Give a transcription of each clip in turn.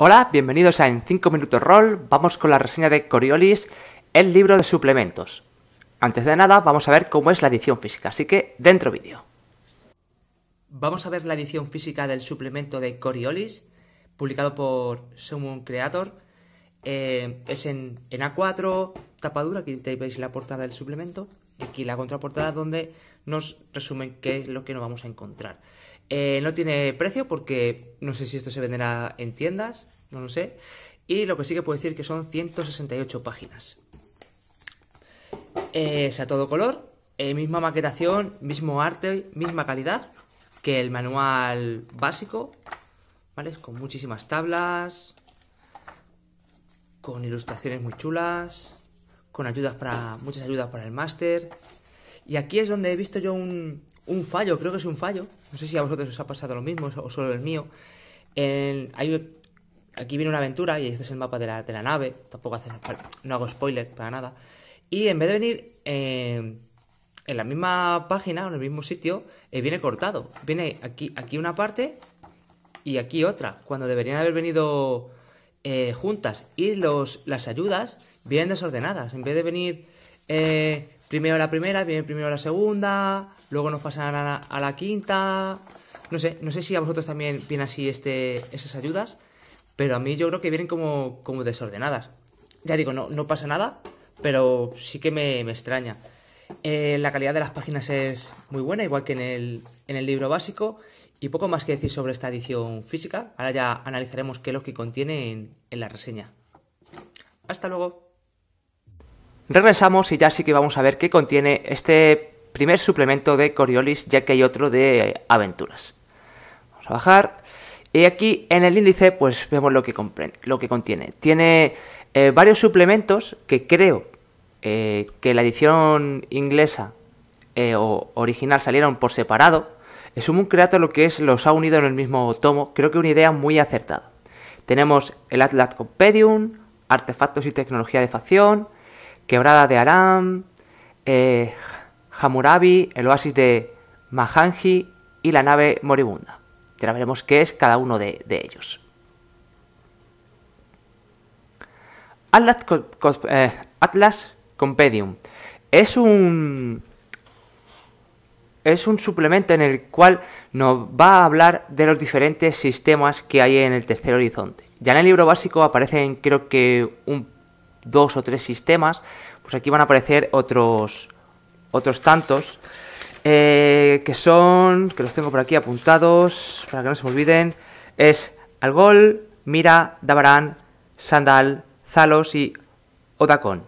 Hola, bienvenidos a En 5 Minutos Roll. Vamos con la reseña de Coriolis, el libro de suplementos. Antes de nada, vamos a ver cómo es la edición física, así que dentro vídeo. Vamos a ver la edición física del suplemento de Coriolis, publicado por Summon Creator. Eh, es en, A4, tapadura, aquí tenéis la portada del suplemento, y aquí la contraportada donde nos resumen qué es lo que nos vamos a encontrar. Eh, no tiene precio porque no sé si esto se venderá en tiendas, no lo sé. Y lo que sí que puedo decir que son 168 páginas. es eh, a todo color, eh, misma maquetación, mismo arte, misma calidad que el manual básico, ¿vale? Con muchísimas tablas, con ilustraciones muy chulas, con ayudas para muchas ayudas para el máster. Y aquí es donde he visto yo un, un fallo, creo que es un fallo, no sé si a vosotros os ha pasado lo mismo o solo el mío. aquí viene una aventura y este es el mapa de la, nave, tampoco no hago spoiler para nada. Y en vez de venir eh, en la misma página o en el mismo sitio, eh, viene cortado. Viene aquí, aquí una parte y aquí otra, cuando deberían haber venido eh, juntas. Y los, las ayudas vienen desordenadas. En vez de venir primero la primera, viene primero la segunda, luego nos pasan a la, quinta. No sé, no sé si a vosotros también vienen así este, esas ayudas, pero a mí yo creo que vienen como, como desordenadas. Ya digo, no, no pasa nada, pero sí que me, extraña. Eh, la calidad de las páginas es muy buena, igual que en el, en el libro básico, y poco más que decir sobre esta edición física. Ahora ya analizaremos qué es lo que contiene en la reseña. Hasta luego. Regresamos y ya sí que vamos a ver qué contiene este primer suplemento de Coriolis, ya que hay otro de aventuras. Vamos a bajar. Y aquí en el índice pues vemos lo que, lo que contiene. Tiene eh, varios suplementos que creo eh, que la edición inglesa eh, o original salieron por separado. Es un Creator lo que es los ha unido en el mismo tomo. Creo que una idea muy acertada. Tenemos el Atlas Compedium, artefactos y tecnología de facción, Quebrada de Aram, eh, Hammurabi, el oasis de Mahanji y la nave moribunda. Ya veremos qué es cada uno de, ellos. Atlas, eh, Atlas Compendium es un es un suplemento en el cual nos va a hablar de los diferentes sistemas que hay en el tercer horizonte. Ya en el libro básico aparecen creo que un dos o tres sistemas, pues aquí van a aparecer otros, otros tantos, eh, que son, que los tengo por aquí apuntados, para que no se me olviden, es Algol, Mira, Dabaran, Sandal, Zalos y Odacon.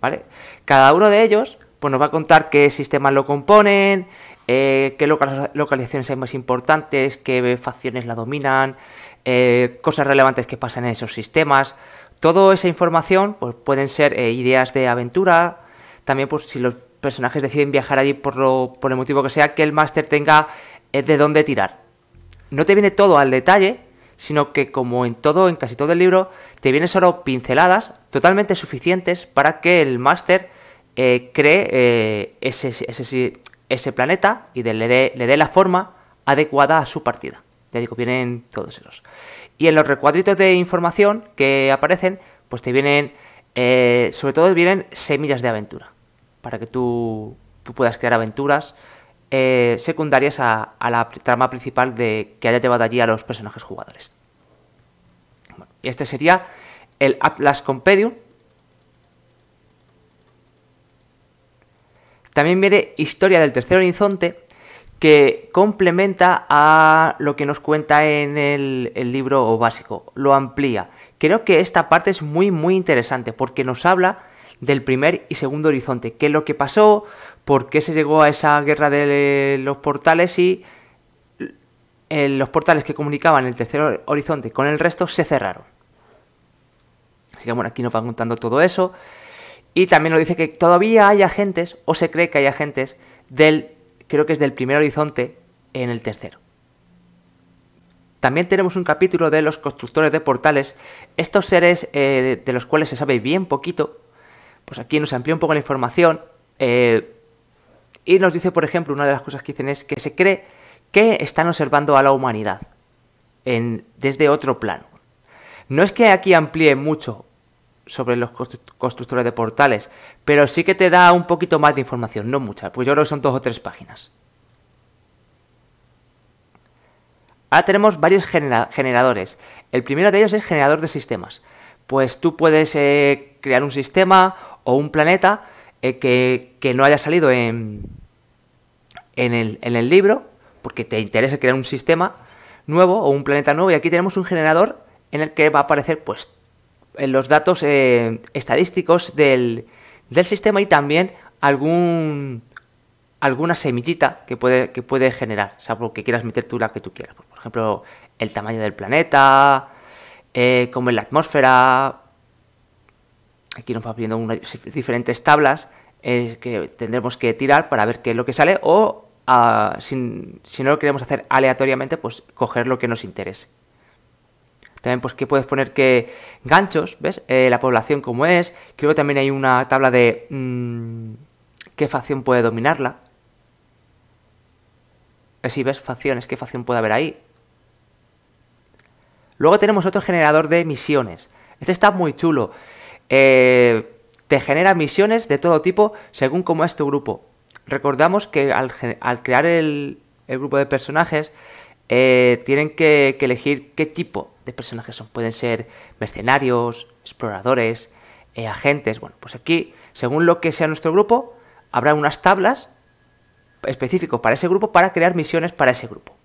¿Vale? Cada uno de ellos pues nos va a contar qué sistemas lo componen, eh, qué localizaciones hay más importantes, qué facciones la dominan, eh, cosas relevantes que pasan en esos sistemas, Toda esa información pues, pueden ser eh, ideas de aventura, también pues, si los personajes deciden viajar allí por, el motivo que sea, que el máster tenga eh, de dónde tirar. No te viene todo al detalle, sino que como en todo, en casi todo el libro, te vienen solo pinceladas totalmente suficientes para que el máster eh, cree ese, planeta y le dé la forma adecuada a su partida. Ya digo, vienen todos esos. Y en los recuadritos de información que aparecen, pues te vienen, eh, sobre todo vienen semillas de aventura, para que tú, puedas crear aventuras eh, secundarias a, la trama principal de que haya llevado allí a los personajes jugadores. y este sería el Atlas Compendium. También viene Historia del Tercer Horizonte, que complementa a lo que nos cuenta en el, libro básico, lo amplía. Creo que esta parte es muy, muy interesante porque nos habla del primer y segundo horizonte, qué es lo que pasó, por qué se llegó a esa guerra de los portales y eh, los portales que comunicaban el tercer horizonte con el resto se cerraron. Así que bueno, aquí nos va contando todo eso. Y también nos dice que todavía hay agentes, o se cree que hay agentes, del creo que es del primer horizonte en el tercero. También tenemos un capítulo de los constructores de portales, estos seres eh, de los cuales se sabe bien poquito, pues aquí nos amplía un poco la información eh, y nos dice, por ejemplo, una de las cosas que dicen es que se cree que están observando a la humanidad en, desde otro plano. No es que aquí amplíe mucho sobre los constructores de portales, pero sí que te da un poquito más de información, no mucha, pues yo creo que son dos o tres páginas. Ahora tenemos varios generadores. El primero de ellos es generador de sistemas. Pues tú puedes eh, crear un sistema o un planeta eh, que, no haya salido en, el, en el libro, porque te interesa crear un sistema nuevo o un planeta nuevo, y aquí tenemos un generador en el que va a aparecer pues los datos eh, estadísticos del, del, sistema y también algún alguna semillita que puede, que puede generar, o sea, porque quieras meter tú la que tú quieras. Por ejemplo, el tamaño del planeta, como eh, cómo es la atmósfera. Aquí nos va pidiendo unas diferentes tablas eh, que tendremos que tirar para ver qué es lo que sale o, ah, si no lo queremos hacer aleatoriamente, pues coger lo que nos interese. También, pues, que puedes poner que ganchos, ¿ves? Eh, la población como es. Creo que también hay una tabla de mm, qué facción puede dominarla. Eh, si ves facciones, qué facción puede haber ahí. Luego tenemos otro generador de misiones. Este está muy chulo. Eh, te genera misiones de todo tipo según cómo es tu grupo. Recordamos que al, crear el, el grupo de personajes eh, tienen que, elegir qué tipo de personajes son. Pueden ser mercenarios, exploradores, eh, agentes. Bueno, pues aquí, según lo que sea nuestro grupo, habrá unas tablas específicas para ese grupo para crear misiones para ese grupo.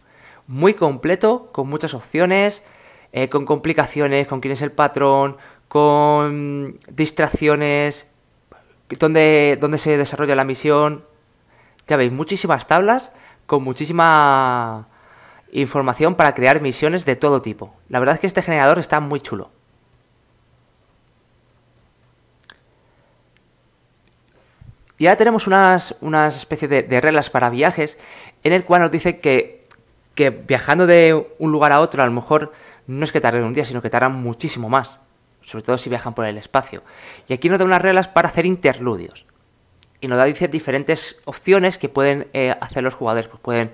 Muy completo, con muchas opciones, eh, con complicaciones, con quién es el patrón, con distracciones, donde dónde se desarrolla la misión. Ya veis, muchísimas tablas con muchísima información para crear misiones de todo tipo. La verdad es que este generador está muy chulo. Y ahora tenemos unas, unas especie de, reglas para viajes en el cual nos dice que, viajando de un lugar a otro a lo mejor no es que tarde un día, sino que tarda muchísimo más, sobre todo si viajan por el espacio. Y aquí nos da unas reglas para hacer interludios. Y nos da diferentes opciones que pueden eh, hacer los jugadores. Pues pueden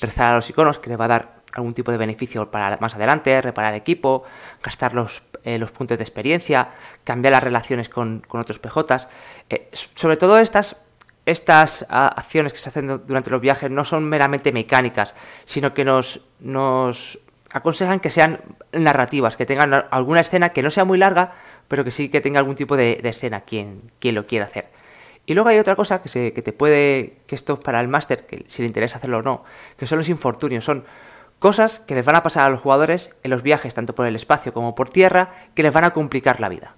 rezar a los iconos, que le va a dar algún tipo de beneficio para más adelante, reparar equipo, gastar los, eh, los puntos de experiencia, cambiar las relaciones con, con otros PJs. Eh, sobre todo estas, estas ah, acciones que se hacen durante los viajes no son meramente mecánicas, sino que nos, aconsejan que sean narrativas, que tengan alguna escena que no sea muy larga, pero que sí que tenga algún tipo de, escena quien, quien lo quiera hacer. Y luego hay otra cosa que, que te puede, que esto es para el máster, que si le interesa hacerlo o no, que son los infortunios, son cosas que les van a pasar a los jugadores en los viajes, tanto por el espacio como por tierra, que les van a complicar la vida.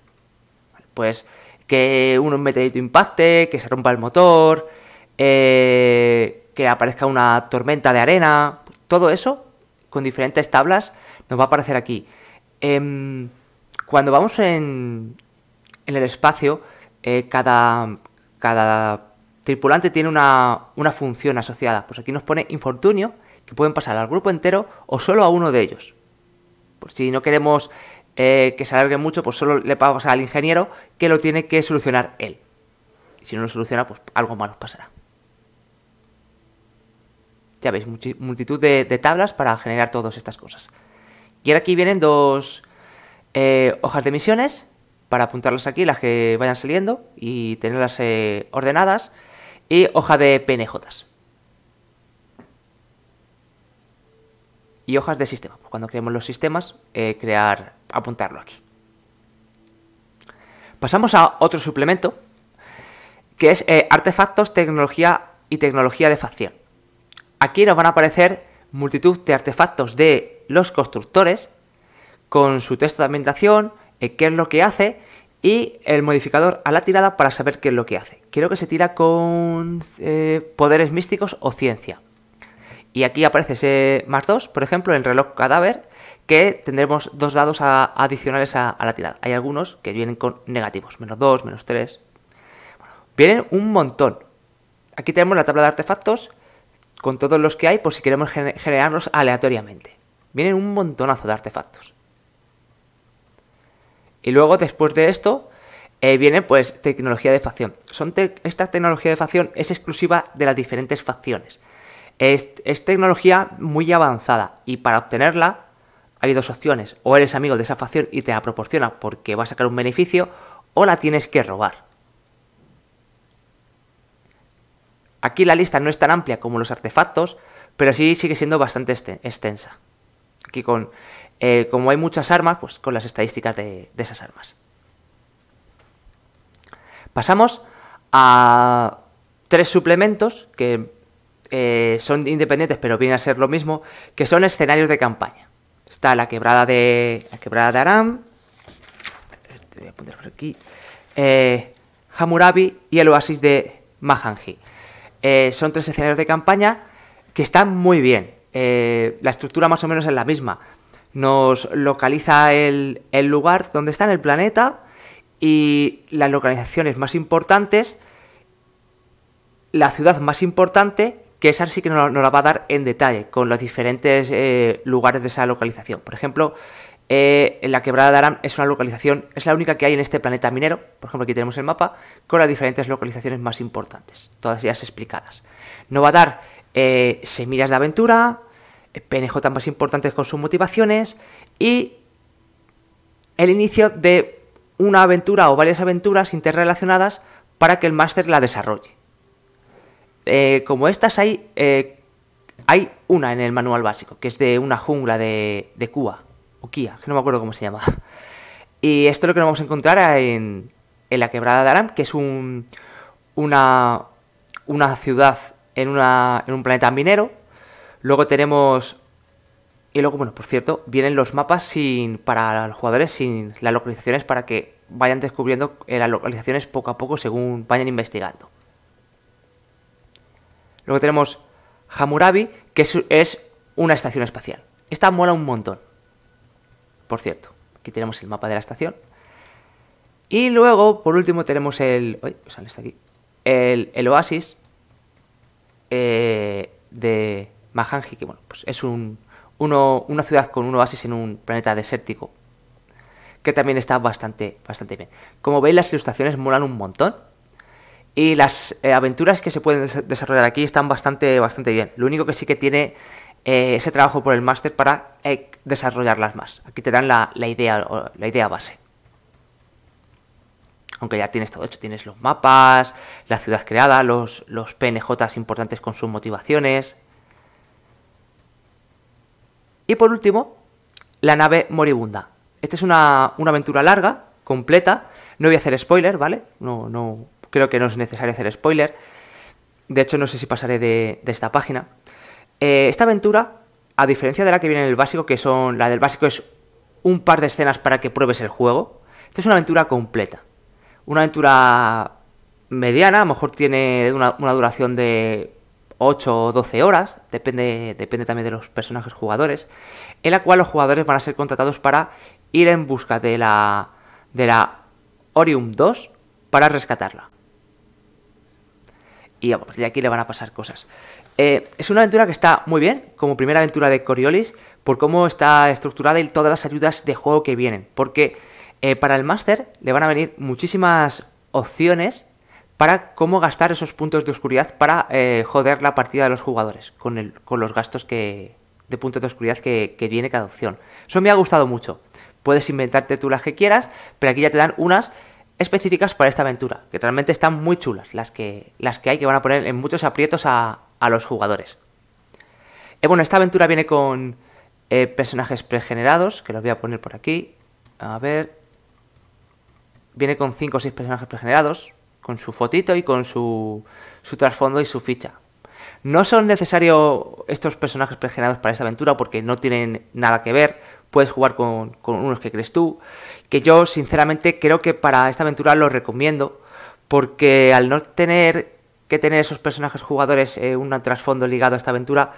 Pues que un meteorito impacte, que se rompa el motor, eh, que aparezca una tormenta de arena, todo eso con diferentes tablas nos va a aparecer aquí. Em, cuando vamos en, en el espacio, eh, cada, cada tripulante tiene una, función asociada. Pues aquí nos pone infortunio, que pueden pasar al grupo entero o solo a uno de ellos. Pues si no queremos eh, que se alargue mucho, pues solo le pasa al ingeniero que lo tiene que solucionar él. Y si no lo soluciona, pues algo malo pasará. Ya veis, multitud de, tablas para generar todas estas cosas. Y ahora aquí vienen dos eh, hojas de misiones para apuntarlas aquí, las que vayan saliendo y tenerlas eh, ordenadas. Y hoja de pnj. Y hojas de sistema. Pues cuando creemos los sistemas, eh, crear, apuntarlo aquí. Pasamos a otro suplemento, que es eh, artefactos, tecnología y tecnología de facción. Aquí nos van a aparecer multitud de artefactos de los constructores, con su texto de ambientación, eh, qué es lo que hace y el modificador a la tirada para saber qué es lo que hace. Quiero que se tira con eh, poderes místicos o ciencia. Y aquí aparece ese más 2, por ejemplo, en reloj cadáver, que tendremos dos dados adicionales a, la tirada. Hay algunos que vienen con negativos, menos 2, menos 3. vienen un montón. Aquí tenemos la tabla de artefactos con todos los que hay por si queremos generarlos aleatoriamente. Vienen un montonazo de artefactos. Y luego después de esto eh, viene pues tecnología de facción. Son esta tecnología de facción es exclusiva de las diferentes facciones. Es, es, tecnología muy avanzada y para obtenerla hay dos opciones. O eres amigo de esa facción y te la proporciona porque va a sacar un beneficio o la tienes que robar. Aquí la lista no es tan amplia como los artefactos, pero sí sigue siendo bastante extensa. Aquí, con, eh, como hay muchas armas, pues con las estadísticas de, esas armas. Pasamos a tres suplementos que eh, son independientes pero vienen a ser lo mismo, que son escenarios de campaña. Está la quebrada de, la quebrada de Aram, eh, Hammurabi y el oasis de Mahanji. son tres escenarios de campaña que están muy bien. Eh, la estructura más o menos es la misma. Nos localiza el, lugar donde está en el planeta y las localizaciones más importantes, la ciudad más importante, que esa sí que nos, la va a dar en detalle con los diferentes eh, lugares de esa localización. Por ejemplo, eh, la quebrada de Aram es una localización, es la única que hay en este planeta minero, por ejemplo aquí tenemos el mapa, con las diferentes localizaciones más importantes, todas ellas explicadas. Nos va a dar semillas de aventura, PNJ más importantes con sus motivaciones y el inicio de una aventura o varias aventuras interrelacionadas para que el máster la desarrolle. Eh, como estas hay, eh, hay una en el manual básico, que es de una jungla de, de Cuba, o Kia, que no me acuerdo cómo se llama. Y esto es lo que nos vamos a encontrar en, la quebrada de Aram, que es una, una ciudad en un planeta minero, Luego tenemos... Y luego, bueno, por cierto, vienen los mapas sin para los jugadores, sin las localizaciones, para que vayan descubriendo eh, las localizaciones poco a poco según vayan investigando. Luego tenemos Hammurabi, que es, una estación espacial. Esta mola un montón. Por cierto, aquí tenemos el mapa de la estación. Y luego, por último, tenemos el... Uy, sale aquí. El, el oasis eh, de Mahanji, que bueno, pues es un, una ciudad con un oasis en un planeta desértico, que también está bastante, bastante bien. Como veis, las ilustraciones molan un montón. Y las eh, aventuras que se pueden desarrollar aquí están bastante, bastante bien. Lo único que sí que tiene eh, ese trabajo por el máster para eh, desarrollarlas más. Aquí te dan la, la, idea, la idea base. Aunque ya tienes todo hecho, tienes los mapas, la ciudad creada, los, los PNJs importantes con sus motivaciones, y por último, la nave moribunda. Esta es una, aventura larga, completa. No voy a hacer spoiler, ¿vale? No, no, creo que no es necesario hacer spoiler. De hecho, no sé si pasaré de, esta página. Eh, esta aventura, a diferencia de la que viene en el básico, que son. La del básico es un par de escenas para que pruebes el juego. Esta es una aventura completa. Una aventura mediana, a lo mejor tiene una, una duración de 8 o 12 horas, depende, depende también de los personajes jugadores, en la cual los jugadores van a ser contratados para ir en busca de la, de la Orium 2 para rescatarla. Y a de aquí le van a pasar cosas. Eh, es una aventura que está muy bien, como primera aventura de Coriolis, por cómo está estructurada y todas las ayudas de juego que vienen. Porque eh, para el máster le van a venir muchísimas opciones para cómo gastar esos puntos de oscuridad para eh, joder la partida de los jugadores con, los gastos que, de puntos de oscuridad que, viene cada opción. Eso me ha gustado mucho. Puedes inventarte tú las que quieras, pero aquí ya te dan unas específicas para esta aventura, que realmente están muy chulas, las que, las que hay que van a poner en muchos aprietos a, los jugadores. Eh, bueno, esta aventura viene con eh, personajes pregenerados, que los voy a poner por aquí. A ver. Viene con 5 o 6 personajes pregenerados con su fotito y con su, trasfondo y su ficha. No son necesarios estos personajes pregenerados para esta aventura porque no tienen nada que ver. Puedes jugar con, con unos que crees tú. Que yo sinceramente creo que para esta aventura los recomiendo porque al no tener que tener esos personajes jugadores eh, un trasfondo ligado a esta aventura,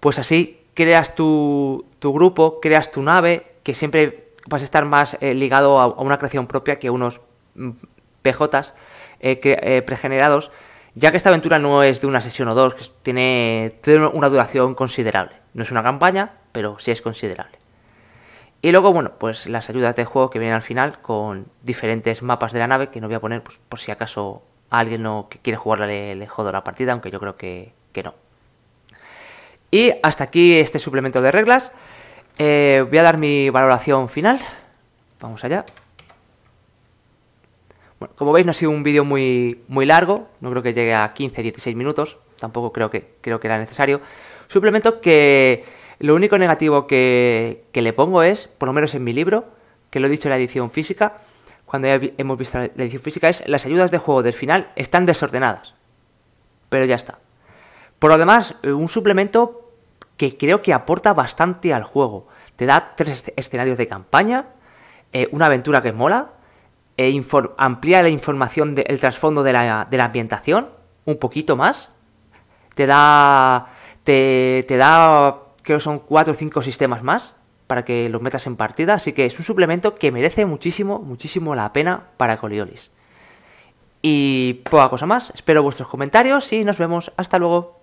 pues así creas tu, grupo, creas tu nave, que siempre vas a estar más eh, ligado a, una creación propia que unos mm, PJs eh, eh, pregenerados, ya que esta aventura no es de una sesión o dos, que tiene, una duración considerable. No es una campaña, pero sí es considerable. Y luego, bueno, pues las ayudas de juego que vienen al final con diferentes mapas de la nave, que no voy a poner pues, por si acaso alguien no, que quiere jugar le, le, jodo la partida, aunque yo creo que, no. Y hasta aquí este suplemento de reglas. Eh, voy a dar mi valoración final. Vamos allá como veis no ha sido un vídeo muy, muy largo, no creo que llegue a 15, 16 minutos, tampoco creo que, creo que era necesario. Suplemento que lo único negativo que, que le pongo es, por lo menos en mi libro, que lo he dicho en la edición física, cuando ya hemos visto la edición física, es las ayudas de juego del final están desordenadas. Pero ya está. Por lo demás, un suplemento que creo que aporta bastante al juego. Te da tres escenarios de campaña, eh, una aventura que mola, e amplía la información del trasfondo de la, de la, ambientación un poquito más. Te da, te, te da, creo son cuatro o cinco sistemas más para que los metas en partida. Así que es un suplemento que merece muchísimo, muchísimo la pena para coliolis Y poca cosa más. Espero vuestros comentarios y nos vemos. Hasta luego.